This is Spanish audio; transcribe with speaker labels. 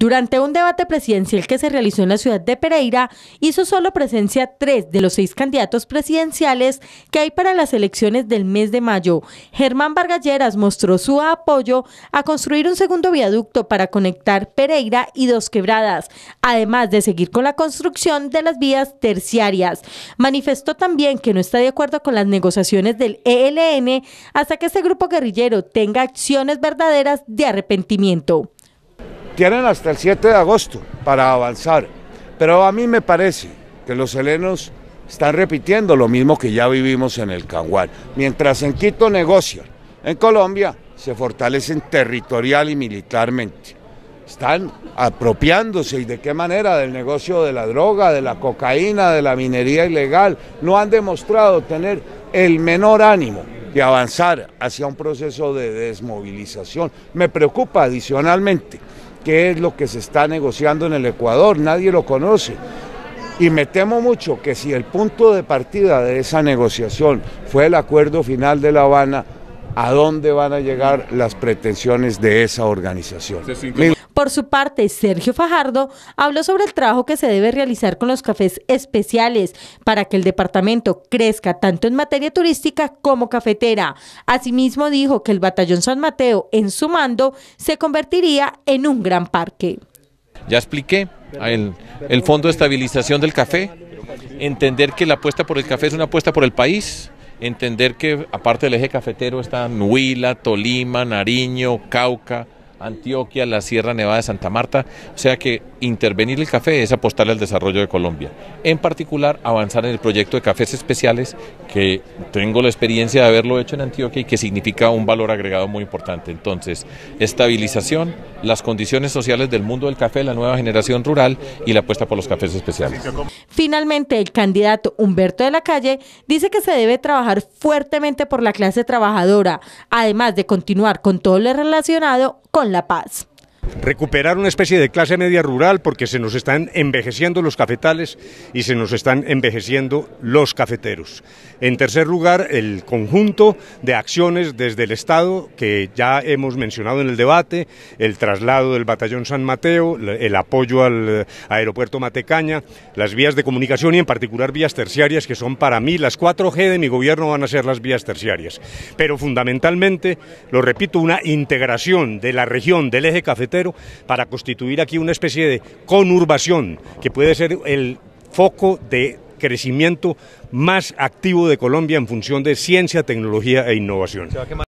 Speaker 1: Durante un debate presidencial que se realizó en la ciudad de Pereira, hizo solo presencia tres de los seis candidatos presidenciales que hay para las elecciones del mes de mayo. Germán Vargalleras mostró su apoyo a construir un segundo viaducto para conectar Pereira y Dos Quebradas, además de seguir con la construcción de las vías terciarias. Manifestó también que no está de acuerdo con las negociaciones del ELN hasta que este grupo guerrillero tenga acciones verdaderas de arrepentimiento.
Speaker 2: Tienen hasta el 7 de agosto para avanzar, pero a mí me parece que los helenos están repitiendo lo mismo que ya vivimos en el Canguán. Mientras en Quito negocian, en Colombia se fortalecen territorial y militarmente. Están apropiándose y de qué manera del negocio de la droga, de la cocaína, de la minería ilegal. No han demostrado tener el menor ánimo de avanzar hacia un proceso de desmovilización. Me preocupa adicionalmente qué es lo que se está negociando en el Ecuador, nadie lo conoce. Y me temo mucho que si el punto de partida de esa negociación fue el acuerdo final de La Habana, ¿a dónde van a llegar las pretensiones de esa organización?
Speaker 1: Por su parte, Sergio Fajardo habló sobre el trabajo que se debe realizar con los cafés especiales para que el departamento crezca tanto en materia turística como cafetera. Asimismo, dijo que el Batallón San Mateo, en su mando, se convertiría en un gran parque.
Speaker 3: Ya expliqué el, Fondo de Estabilización del Café, entender que la apuesta por el café es una apuesta por el país, entender que aparte del eje cafetero están Huila, Tolima, Nariño, Cauca, Antioquia, la Sierra Nevada de Santa Marta. O sea que intervenir el café es apostarle al desarrollo de Colombia. En particular, avanzar en el proyecto de cafés especiales, que tengo la experiencia de haberlo hecho en Antioquia y que significa un valor agregado muy importante. Entonces, estabilización, las condiciones sociales del mundo del café, la nueva generación rural y la apuesta por los cafés especiales.
Speaker 1: Finalmente, el candidato Humberto de la Calle dice que se debe trabajar fuertemente por la clase trabajadora, además de continuar con todo lo relacionado con la paz
Speaker 4: recuperar una especie de clase media rural porque se nos están envejeciendo los cafetales y se nos están envejeciendo los cafeteros. En tercer lugar, el conjunto de acciones desde el Estado que ya hemos mencionado en el debate, el traslado del batallón San Mateo, el apoyo al aeropuerto Matecaña, las vías de comunicación y en particular vías terciarias que son para mí las 4G de mi gobierno van a ser las vías terciarias. Pero fundamentalmente, lo repito, una integración de la región del eje cafetero para constituir aquí una especie de conurbación que puede ser el foco de crecimiento más activo de Colombia en función de ciencia, tecnología e innovación.